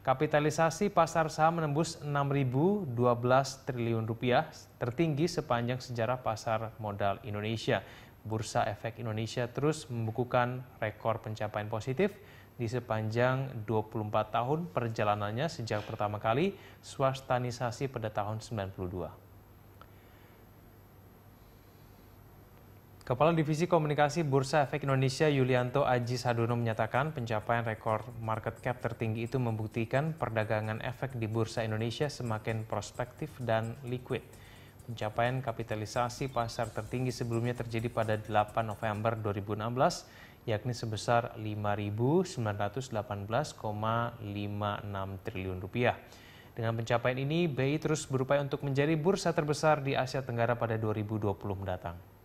Kapitalisasi pasar saham menembus 6.012 triliun rupiah, tertinggi sepanjang sejarah pasar modal Indonesia. Bursa Efek Indonesia terus membukukan rekor pencapaian positif di sepanjang 24 tahun perjalanannya sejak pertama kali swastanisasi pada tahun 92. Kepala Divisi Komunikasi Bursa Efek Indonesia Yulianto Aji Saduno menyatakan pencapaian rekor market cap tertinggi itu membuktikan perdagangan efek di Bursa Indonesia semakin prospektif dan liquid. Pencapaian kapitalisasi pasar tertinggi sebelumnya terjadi pada 8 November 2016, yakni sebesar 5.918,56 triliun rupiah. Dengan pencapaian ini, BI terus berupaya untuk menjadi bursa terbesar di Asia Tenggara pada 2020 mendatang.